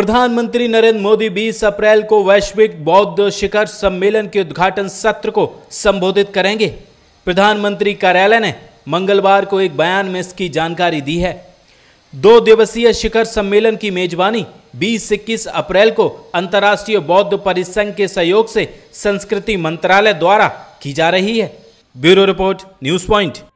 प्रधानमंत्री नरेंद्र मोदी 20 अप्रैल को वैश्विक बौद्ध शिखर सम्मेलन के उद्घाटन सत्र को संबोधित करेंगे प्रधानमंत्री कार्यालय ने मंगलवार को एक बयान में इसकी जानकारी दी है दो दिवसीय शिखर सम्मेलन की मेजबानी बीस इक्कीस अप्रैल को अंतर्राष्ट्रीय बौद्ध परिसंघ के सहयोग से संस्कृति मंत्रालय द्वारा की जा रही है ब्यूरो रिपोर्ट न्यूज पॉइंट